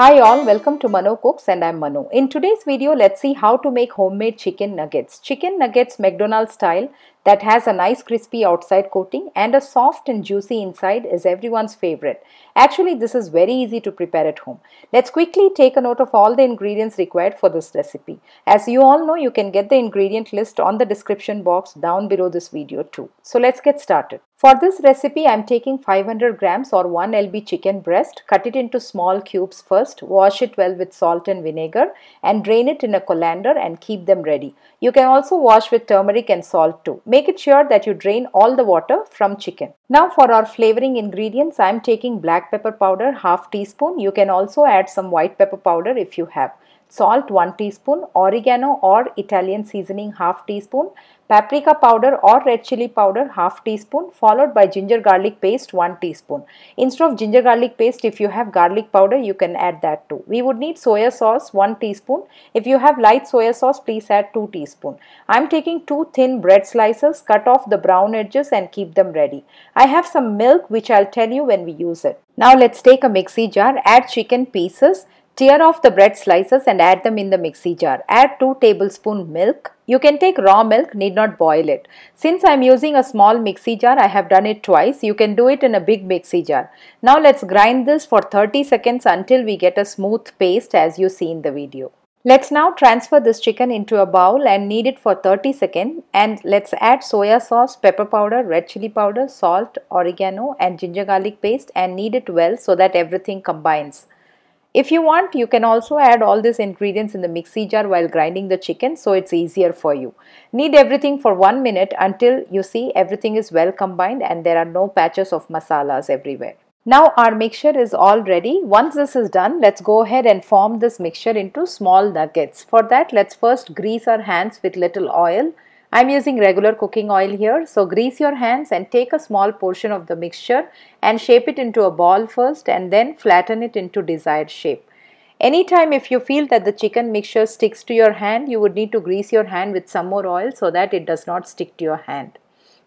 Hi all, welcome to Mano Cooks and I'm Mano. In today's video, let's see how to make homemade chicken nuggets. Chicken nuggets McDonald's style that has a nice crispy outside coating and a soft and juicy inside is everyone's favorite. Actually, this is very easy to prepare at home. Let's quickly take a note of all the ingredients required for this recipe. As you all know, you can get the ingredient list on the description box down below this video too. So let's get started. For this recipe, I am taking 500 grams or 1 lb chicken breast. Cut it into small cubes first. Wash it well with salt and vinegar and drain it in a colander and keep them ready. You can also wash with turmeric and salt too. Make Make it sure that you drain all the water from chicken. Now for our flavoring ingredients, I am taking black pepper powder half teaspoon. You can also add some white pepper powder if you have salt 1 teaspoon, oregano or Italian seasoning half teaspoon, paprika powder or red chili powder half teaspoon followed by ginger garlic paste 1 teaspoon. Instead of ginger garlic paste if you have garlic powder you can add that too. We would need soya sauce 1 teaspoon. If you have light soya sauce please add 2 teaspoon. I am taking 2 thin bread slices cut off the brown edges and keep them ready. I have some milk which I will tell you when we use it. Now let's take a mixie jar add chicken pieces Tear off the bread slices and add them in the mixie jar. Add 2 tablespoon milk. You can take raw milk, need not boil it. Since I am using a small mixie jar, I have done it twice. You can do it in a big mixie jar. Now let's grind this for 30 seconds until we get a smooth paste as you see in the video. Let's now transfer this chicken into a bowl and knead it for 30 seconds and let's add soya sauce, pepper powder, red chili powder, salt, oregano and ginger garlic paste and knead it well so that everything combines. If you want, you can also add all these ingredients in the mixie jar while grinding the chicken so it's easier for you. Knead everything for 1 minute until you see everything is well combined and there are no patches of masalas everywhere. Now our mixture is all ready. Once this is done, let's go ahead and form this mixture into small nuggets. For that, let's first grease our hands with little oil I'm using regular cooking oil here so grease your hands and take a small portion of the mixture and shape it into a ball first and then flatten it into desired shape. Anytime if you feel that the chicken mixture sticks to your hand you would need to grease your hand with some more oil so that it does not stick to your hand.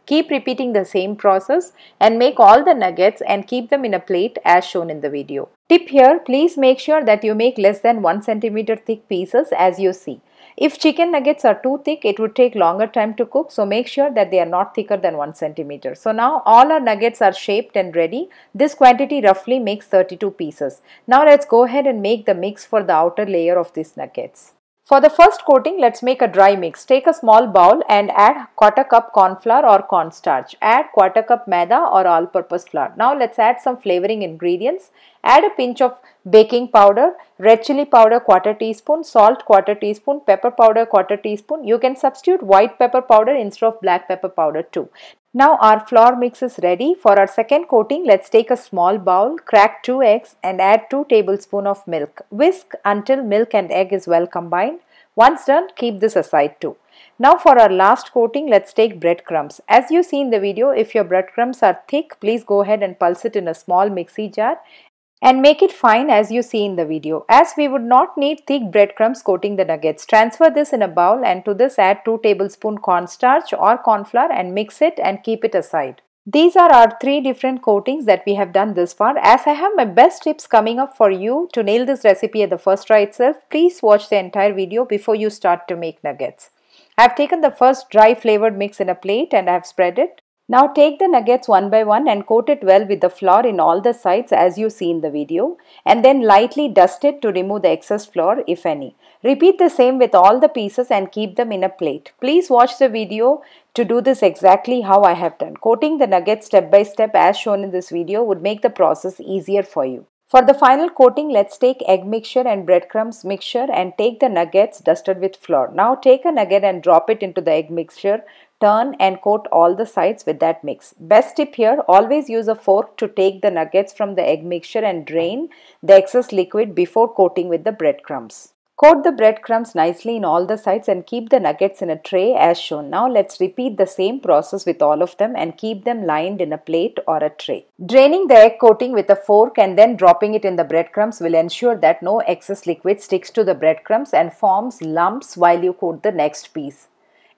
Keep repeating the same process and make all the nuggets and keep them in a plate as shown in the video. Tip here, please make sure that you make less than 1 cm thick pieces as you see. If chicken nuggets are too thick, it would take longer time to cook. So make sure that they are not thicker than 1 centimeter. So now all our nuggets are shaped and ready. This quantity roughly makes 32 pieces. Now let's go ahead and make the mix for the outer layer of these nuggets. For the first coating, let's make a dry mix. Take a small bowl and add quarter cup corn flour or corn starch. Add quarter cup maida or all-purpose flour. Now let's add some flavoring ingredients. Add a pinch of baking powder, red chili powder quarter teaspoon, salt quarter teaspoon, pepper powder quarter teaspoon. You can substitute white pepper powder instead of black pepper powder too. Now our flour mix is ready. For our second coating, let's take a small bowl, crack 2 eggs and add 2 tablespoon of milk. Whisk until milk and egg is well combined. Once done, keep this aside too. Now for our last coating, let's take breadcrumbs. As you see in the video, if your breadcrumbs are thick, please go ahead and pulse it in a small mixie jar and make it fine as you see in the video. As we would not need thick breadcrumbs coating the nuggets, transfer this in a bowl and to this add 2 tablespoon cornstarch or cornflour and mix it and keep it aside. These are our three different coatings that we have done this far. As I have my best tips coming up for you to nail this recipe at the first try itself, please watch the entire video before you start to make nuggets. I have taken the first dry flavored mix in a plate and I have spread it. Now take the nuggets one by one and coat it well with the flour in all the sides as you see in the video and then lightly dust it to remove the excess flour if any. Repeat the same with all the pieces and keep them in a plate. Please watch the video to do this exactly how I have done. Coating the nuggets step by step as shown in this video would make the process easier for you. For the final coating, let's take egg mixture and breadcrumbs mixture and take the nuggets dusted with flour. Now take a nugget and drop it into the egg mixture Turn and coat all the sides with that mix. Best tip here, always use a fork to take the nuggets from the egg mixture and drain the excess liquid before coating with the breadcrumbs. Coat the breadcrumbs nicely in all the sides and keep the nuggets in a tray as shown. Now let's repeat the same process with all of them and keep them lined in a plate or a tray. Draining the egg coating with a fork and then dropping it in the breadcrumbs will ensure that no excess liquid sticks to the breadcrumbs and forms lumps while you coat the next piece.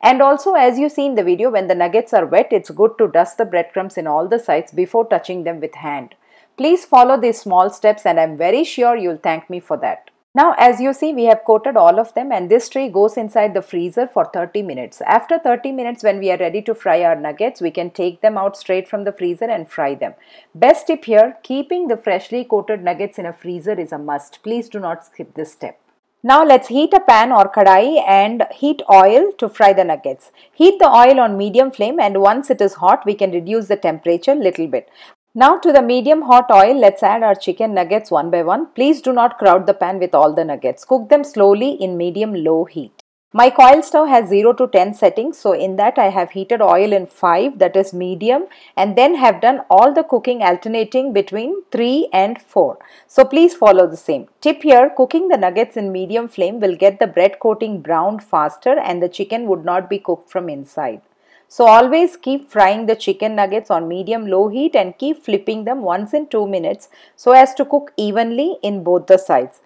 And also as you see in the video when the nuggets are wet it's good to dust the breadcrumbs in all the sides before touching them with hand. Please follow these small steps and I'm very sure you'll thank me for that. Now as you see we have coated all of them and this tray goes inside the freezer for 30 minutes. After 30 minutes when we are ready to fry our nuggets we can take them out straight from the freezer and fry them. Best tip here keeping the freshly coated nuggets in a freezer is a must. Please do not skip this step. Now let's heat a pan or kadai and heat oil to fry the nuggets. Heat the oil on medium flame and once it is hot we can reduce the temperature little bit. Now to the medium hot oil, let's add our chicken nuggets one by one. Please do not crowd the pan with all the nuggets. Cook them slowly in medium low heat. My coil stove has 0 to 10 settings so in that I have heated oil in 5 that is medium and then have done all the cooking alternating between 3 and 4. So please follow the same. Tip here cooking the nuggets in medium flame will get the bread coating browned faster and the chicken would not be cooked from inside. So always keep frying the chicken nuggets on medium low heat and keep flipping them once in 2 minutes so as to cook evenly in both the sides.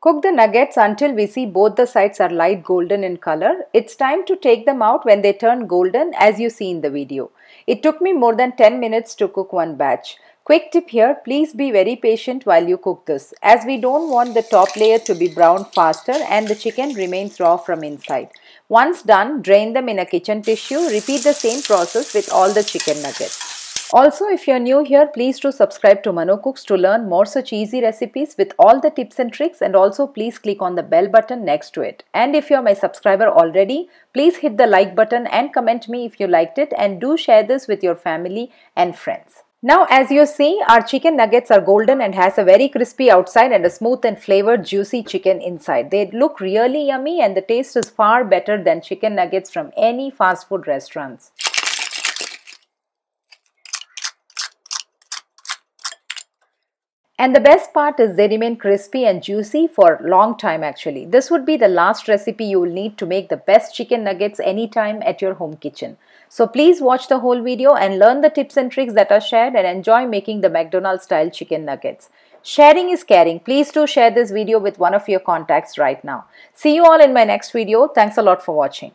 Cook the nuggets until we see both the sides are light golden in color. It's time to take them out when they turn golden as you see in the video. It took me more than 10 minutes to cook one batch. Quick tip here, please be very patient while you cook this as we don't want the top layer to be browned faster and the chicken remains raw from inside. Once done, drain them in a kitchen tissue. Repeat the same process with all the chicken nuggets. Also, if you're new here, please do subscribe to Mano Cooks to learn more such easy recipes with all the tips and tricks and also please click on the bell button next to it. And if you're my subscriber already, please hit the like button and comment me if you liked it and do share this with your family and friends. Now as you see, our chicken nuggets are golden and has a very crispy outside and a smooth and flavored juicy chicken inside. They look really yummy and the taste is far better than chicken nuggets from any fast food restaurants. And the best part is they remain crispy and juicy for long time actually. This would be the last recipe you will need to make the best chicken nuggets anytime at your home kitchen. So please watch the whole video and learn the tips and tricks that are shared and enjoy making the McDonald's style chicken nuggets. Sharing is caring. Please do share this video with one of your contacts right now. See you all in my next video. Thanks a lot for watching.